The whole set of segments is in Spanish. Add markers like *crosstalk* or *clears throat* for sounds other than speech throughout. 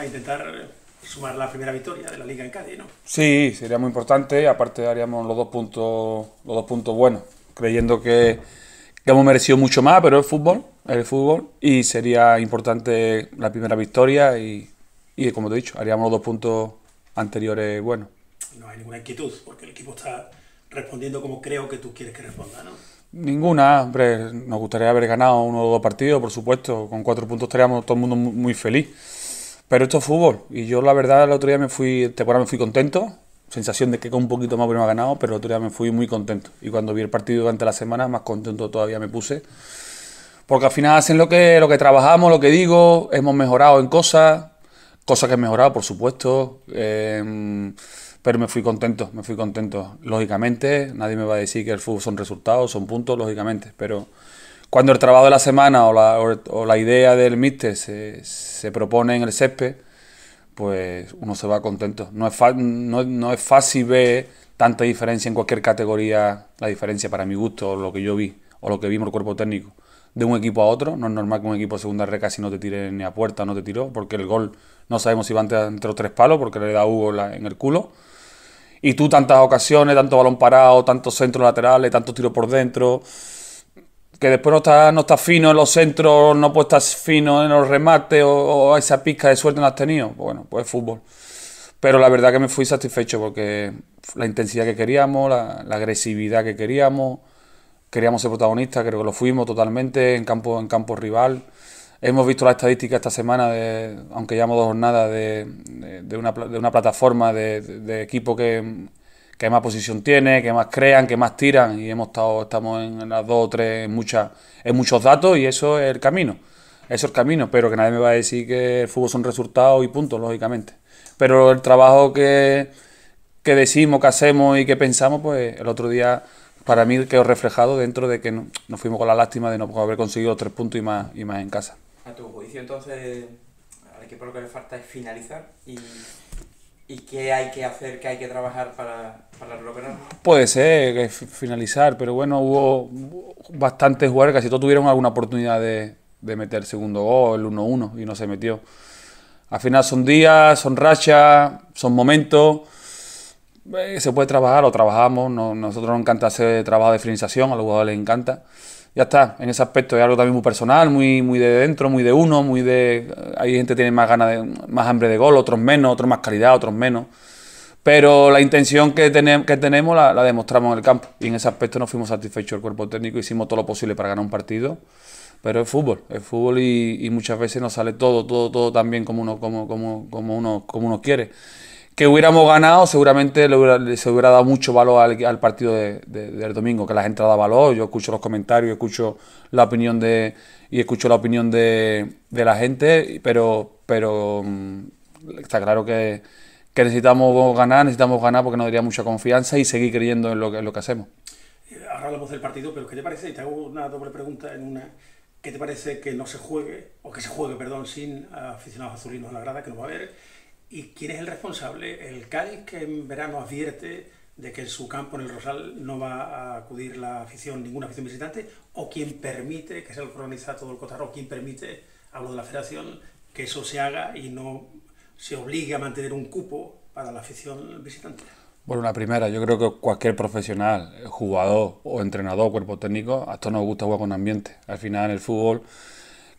a intentar eh, sumar la primera victoria de la liga en Cádiz, ¿no? Sí, sería muy importante. Aparte haríamos los dos puntos, los dos puntos buenos, creyendo que, hemos merecido mucho más, pero el fútbol, el fútbol, y sería importante la primera victoria y, y como te he dicho, haríamos los dos puntos anteriores buenos. No hay ninguna inquietud, porque el equipo está respondiendo como creo que tú quieres que responda, ¿no? Ninguna, hombre, nos gustaría haber ganado uno o dos partidos, por supuesto, con cuatro puntos estaríamos todo el mundo muy feliz pero esto es fútbol. Y yo, la verdad, el otro día me fui, temporada me fui contento. Sensación de que con un poquito más ha ganado, pero el otro día me fui muy contento. Y cuando vi el partido durante la semana, más contento todavía me puse. Porque al final hacen lo que, lo que trabajamos, lo que digo, hemos mejorado en cosas, cosas que he mejorado, por supuesto. Em, pero me fui contento, me fui contento. Lógicamente, nadie me va a decir que el fútbol son resultados, son puntos, lógicamente, pero cuando el trabajo de la semana o la, idea del mixte se, propone en el césped, pues uno se va contento. No es, fácil ver tanta diferencia en cualquier categoría, la diferencia para mi gusto, o lo que yo vi, o lo que vimos el cuerpo técnico de un equipo a otro. No es normal que un equipo de segunda red casi no te tire ni a puerta, no te tiró, porque el gol no sabemos si va entre, los tres palos, porque le da Hugo en el culo. Y tú tantas ocasiones, tanto balón parado, tantos centros laterales, tantos tiros por dentro que después no está, no está fino en los centros, no pues estar fino en los remates o, esa pizca de suerte no has tenido. Bueno, pues fútbol. Pero la verdad que me fui satisfecho porque la intensidad que queríamos, la, agresividad que queríamos, queríamos ser protagonistas, creo que lo fuimos totalmente en campo, en campo rival. Hemos visto la estadística esta semana, de, aunque llevamos dos jornadas, de, de, de una, de una plataforma de equipo que qué más posición tiene, que más crean, que más tiran. Y hemos estado, estamos en las dos o tres, en, en muchos datos y eso es el camino. Eso es el camino, pero que nadie me va a decir que el fútbol son resultados y puntos, lógicamente. Pero el trabajo que, decimos, que hacemos y que pensamos, pues el otro día para mí quedó reflejado dentro de que nos fuimos con la lástima de no haber conseguido tres puntos y más, y más en casa. A tu juicio, entonces, al equipo lo que le falta es finalizar y ¿Y qué hay que hacer, qué hay que trabajar para, para lograrlo? Puede ser, eh, finalizar, pero bueno, hubo bastantes jugadores casi todos tuvieron alguna oportunidad de, de meter el segundo gol, el 1-1, y no se metió. Al final son días, son rachas, son momentos. Eh, se puede trabajar, o trabajamos. No, nosotros nos encanta hacer trabajo de finalización, a los jugadores les encanta ya está, en ese aspecto es algo también muy personal, muy, muy de dentro, muy de uno, muy de... Hay gente que tiene más ganas, de, más hambre de gol, otros menos, otros más calidad, otros menos. Pero la intención que, tenemos, que tenemos la, demostramos en el campo y en ese aspecto nos fuimos satisfechos el cuerpo técnico, hicimos todo lo posible para ganar un partido. Pero es fútbol, es fútbol y, muchas veces nos sale todo, todo, todo tan bien como uno, como, como, como uno, como uno quiere que hubiéramos ganado, seguramente se hubiera dado mucho valor al, partido del domingo, que la gente ha dado valor. Yo escucho los comentarios, escucho la opinión de y escucho la opinión de, la gente, pero pero mm, está claro que, necesitamos ganar, necesitamos ganar porque nos daría mucha confianza y seguir creyendo en lo que, en lo que hacemos. Ahora hablamos del partido, pero ¿qué te parece? Y te hago una doble pregunta en una. ¿Qué te parece que no se juegue, o que se juegue, perdón, sin eh, aficionados azulinos en la grada, que no va a haber? ¿Y quién es el responsable? El Cádiz que en verano advierte de que en su campo en el Rosal no va a acudir la afición, ninguna afición visitante, o quién permite, que se lo organiza todo el Cotarro, ¿Quién permite, hablo de la federación, que eso se haga y no se obligue a mantener un cupo para la afición visitante. Bueno, la primera, yo creo que cualquier profesional, jugador o entrenador, cuerpo técnico, a todos nos gusta jugar con ambiente. Al final en el fútbol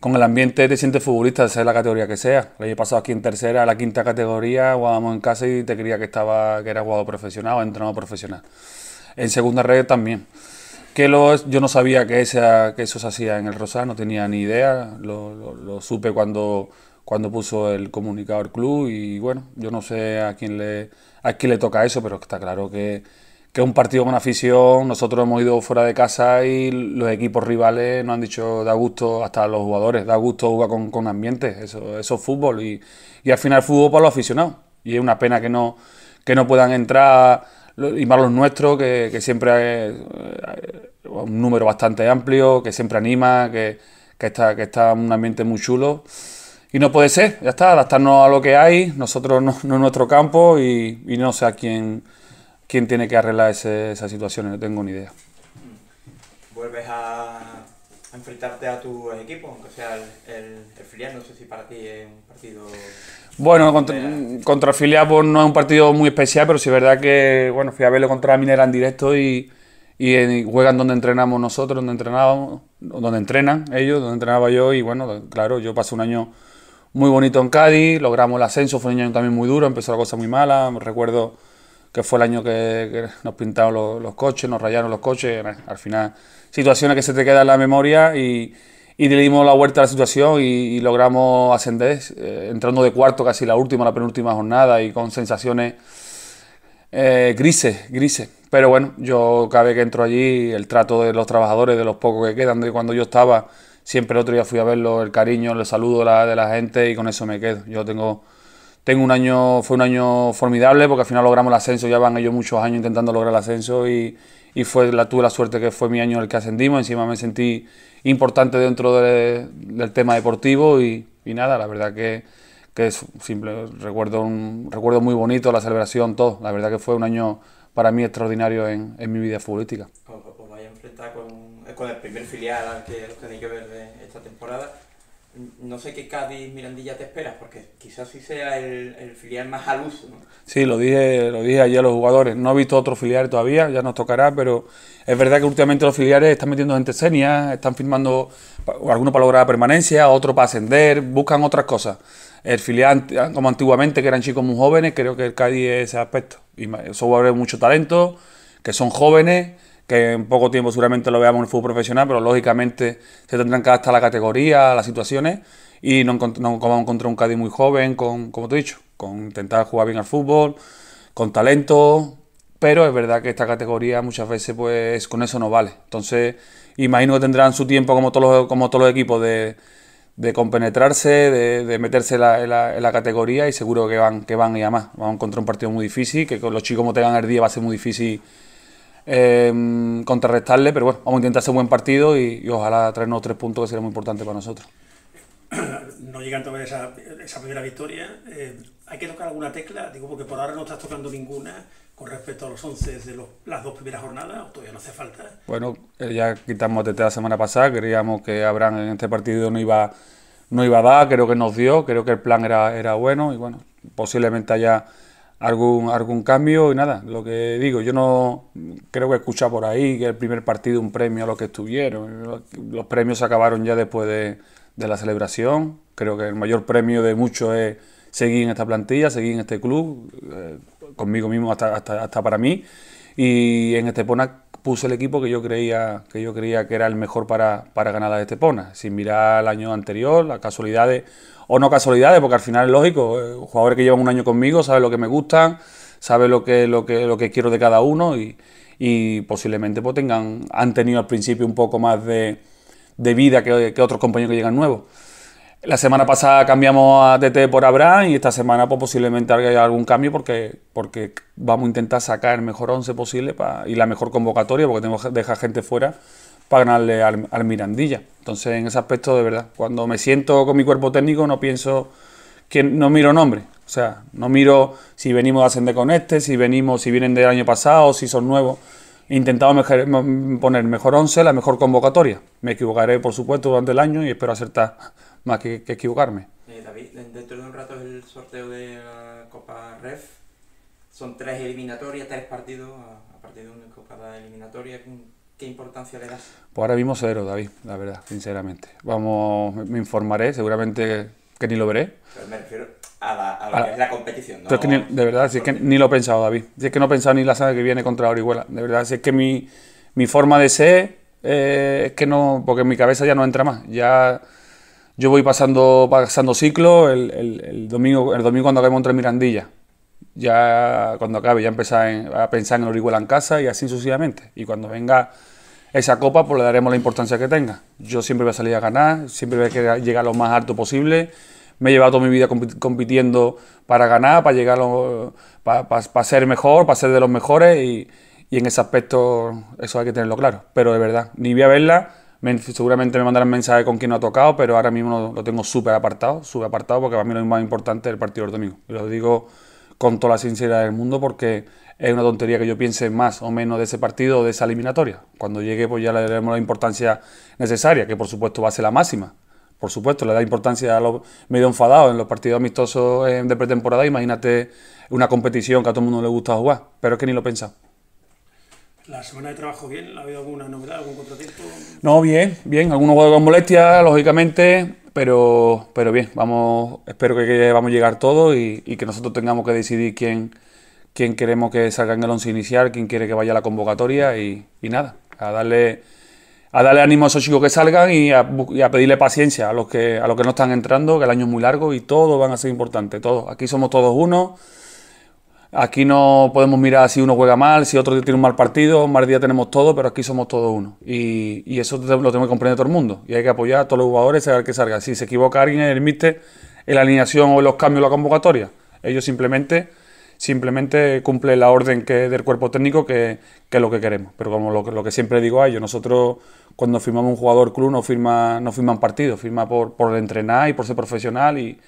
con el ambiente te sientes futbolista, sea la categoría que sea. Lo he pasado aquí en tercera, a la quinta categoría, jugábamos en casa y te creía que estaba, que era jugador profesional o entrenador profesional. En segunda red también. Que lo, yo no sabía que, esa, que eso se hacía en el Rosal, no tenía ni idea. Lo, supe cuando, cuando puso el comunicador club y bueno, yo no sé a quién le, a quién le toca eso, pero está claro que que es un partido con afición, nosotros hemos ido fuera de casa y los equipos rivales nos han dicho da gusto, hasta los jugadores, da gusto jugar con, con ambiente, eso, eso es fútbol y, al final fútbol para los aficionados. Y es una pena que no, que no puedan entrar y más los nuestros, que, siempre hay eh, un número bastante amplio, que siempre anima, que, está, que está un ambiente muy chulo. Y no puede ser, ya está, adaptarnos a lo que hay, nosotros no, nuestro campo y, y no sé a quién quién tiene que arreglar esa esas situaciones, no tengo ni idea. ¿Vuelves a enfrentarte a tu equipo, aunque sea el, el, filial? No sé si para ti es un partido... Bueno, contra, el filial pues, no es un partido muy especial, pero sí es verdad que bueno, fui a verlo contra Minera en directo y, y, juegan donde entrenamos nosotros, donde entrenábamos, donde entrenan ellos, donde entrenaba yo y bueno, claro, yo pasé un año muy bonito en Cádiz, logramos el ascenso, fue un año también muy duro, empezó la cosa muy mala, recuerdo que fue el año que, nos pintaron los, coches, nos rayaron los coches, al final situaciones que se te quedan en la memoria y, y dimos la vuelta a la situación y, logramos ascender, eh, entrando de cuarto casi la última, la penúltima jornada y con sensaciones eh, grises, grises. Pero bueno, yo cada que entro allí, el trato de los trabajadores, de los pocos que quedan, de cuando yo estaba, siempre el otro día fui a verlo, el cariño, el saludo de la, de la gente y con eso me quedo. Yo tengo tengo un año, fue un año formidable porque al final logramos el ascenso, ya van ellos muchos años intentando lograr el ascenso y, fue la, tuve la suerte que fue mi año el que ascendimos, encima me sentí importante dentro del tema deportivo y, nada, la verdad que, es simple, recuerdo, un, recuerdo muy bonito la celebración, todo, la verdad que fue un año para mí extraordinario en, en mi vida futbolística. Os vais a enfrentar eh, con, el primer filial al que tenéis que ver esta temporada no sé qué Cádiz Mirandilla te esperas, porque quizás sí sea el, filial más a luz. Sí, lo dije, lo dije ayer a los jugadores. No he visto otro filial todavía, ya nos tocará, pero es verdad que últimamente los filiales están metiendo gente senia, están firmando alguno para lograr permanencia, otro para ascender, buscan otras cosas. El filial, como antiguamente, que eran chicos muy jóvenes, creo que el Cádiz es ese aspecto. Y eso va a haber mucho talento, que son jóvenes que en poco tiempo seguramente lo veamos en el fútbol profesional, pero lógicamente se tendrán que adaptar la categoría, a las situaciones, y no, no vamos un Cádiz muy joven, con, como te he dicho, con intentar jugar bien al fútbol, con talento, pero es verdad que esta categoría muchas veces pues con eso no vale. Entonces, imagino que tendrán su tiempo como todos los, como todos los equipos de, de compenetrarse, de, meterse en la, categoría y seguro que van, que van y a más. Vamos contra un partido muy difícil, que con los chicos como tengan el día va a ser muy difícil eh, contrarrestarle, pero bueno, vamos a intentar hacer un buen partido y, ojalá traernos tres puntos que sería muy importante para nosotros. *clears throat* No llegan todavía esa, esa primera victoria. Eh, ¿Hay que tocar alguna tecla? Digo, porque por ahora no estás tocando ninguna con respecto a los 11 de las dos primeras jornadas, o todavía no hace falta. Bueno, eh, ya quitamos a Tete la semana pasada, creíamos que Abraham en este partido no iba, no iba a dar, creo que nos dio, creo que el plan era, era bueno y bueno, posiblemente haya algún, algún cambio y nada, lo que digo, yo no creo que escucha por ahí que el primer partido un premio a los que estuvieron, los premios se acabaron ya después de, la celebración, creo que el mayor premio de muchos es seguir en esta plantilla, seguir en este club, eh, conmigo mismo hasta, hasta, hasta para mí, y en este Estepona puse el equipo que yo creía que, yo creía que era el mejor para, para ganar a Estepona, sin mirar el año anterior, las casualidades o no casualidades, porque al final es lógico, eh, jugadores que llevan un año conmigo saben lo que me gustan, saben lo que, lo lo que quiero de cada uno y, posiblemente pues, tengan, han tenido al principio un poco más de, de vida que otros compañeros que llegan nuevos. La semana pasada cambiamos a TT por Abraham y esta semana pues, posiblemente haya algún cambio porque, porque vamos a intentar sacar el mejor 11 posible y la mejor convocatoria porque tenemos que dejar gente fuera para ganarle al, Mirandilla. Entonces, en ese aspecto, de verdad, cuando me siento con mi cuerpo técnico, no pienso que no miro nombre. O sea, no miro si venimos a ascender con este, si venimos, si vienen del año pasado, si son nuevos. intentado poner mejor 11, la mejor convocatoria. Me equivocaré, por supuesto, durante el año y espero acertar más que, que equivocarme. Eh, David, dentro de un rato es el sorteo de la Copa Ref. Son tres eliminatorias, tres partidos a, partir de una Copa eliminatoria. ¿Qué importancia le das? Pues ahora mismo cero, David, la verdad, sinceramente. Vamos, me informaré, seguramente que ni lo veré. Pero me refiero a, la, competición. ¿no? de verdad, que ni lo he pensado, David. Si es que no he pensado ni la semana que viene contra Orihuela. De verdad, si es que mi, mi forma de ser eh, es que no, porque en mi cabeza ya no entra más. Ya yo voy pasando, pasando ciclo el, el, domingo, el domingo cuando hagamos entre Mirandilla. Ya cuando acabe, ya empezar a pensar en Orihuela en casa y así sucesivamente. Y cuando venga esa copa, pues le daremos la importancia que tenga. Yo siempre voy a salir a ganar, siempre voy a llegar lo más alto posible. Me he llevado toda mi vida compitiendo para ganar, para llegar, lo, ser mejor, para ser de los mejores y, y en ese aspecto eso hay que tenerlo claro. Pero de verdad, ni voy a verla seguramente me mandarán mensaje con quién no ha tocado, pero ahora mismo lo, tengo súper apartado, súper apartado, porque para mí lo más importante es el partido del domingo. Y lo digo con toda la sinceridad del mundo, porque es una tontería que yo piense más o menos de ese partido o de esa eliminatoria. Cuando llegue, pues ya le daremos la importancia necesaria, que por supuesto va a ser la máxima. Por supuesto, le da importancia a los medio enfadados en los partidos amistosos eh, de pretemporada. Imagínate una competición que a todo el mundo le gusta jugar, pero es que ni lo pensamos. La semana de trabajo bien, ¿ha habido alguna novedad, algún contratiempo? No, bien, bien, algunos juegos con molestias, lógicamente, pero, pero bien, vamos, espero que, vamos a llegar todos y, que nosotros tengamos que decidir quién, quién queremos que salga en el once inicial, quién quiere que vaya a la convocatoria y, nada, a darle a darle ánimo a esos chicos que salgan y a, pedirle paciencia a los que a los que no están entrando, que el año es muy largo y todos van a ser importantes, todos. Aquí somos todos uno Aquí no podemos mirar si uno juega mal, si otro tiene un mal partido, un mal día tenemos todo, pero aquí somos todos uno. Y, eso lo tenemos que comprender todo el mundo. Y hay que apoyar a todos los jugadores a que salga. Si se equivoca alguien en el míster, en la alineación o en los cambios de la convocatoria, ellos simplemente simplemente cumple la orden que del cuerpo técnico que, es lo que queremos. Pero como lo, que siempre digo a ellos, nosotros cuando firmamos un jugador club no firma, no firman partidos, firma por, por entrenar y por ser profesional y,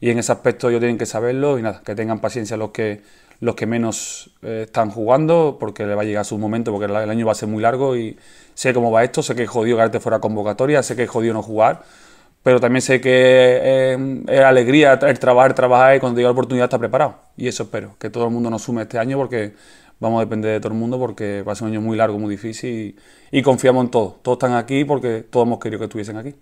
y en ese aspecto ellos tienen que saberlo y nada, que tengan paciencia los que los que menos eh, están jugando, porque le va a llegar su momento, porque el año va a ser muy largo y sé cómo va esto, sé que es jodido quedarte fuera convocatoria, sé que es jodido no jugar, pero también sé que eh, es alegría el trabajar, trabajar y cuando te llega la oportunidad está preparado. Y eso espero, que todo el mundo nos sume este año porque vamos a depender de todo el mundo porque va a ser un año muy largo, muy difícil y, y confiamos en todos. Todos están aquí porque todos hemos querido que estuviesen aquí.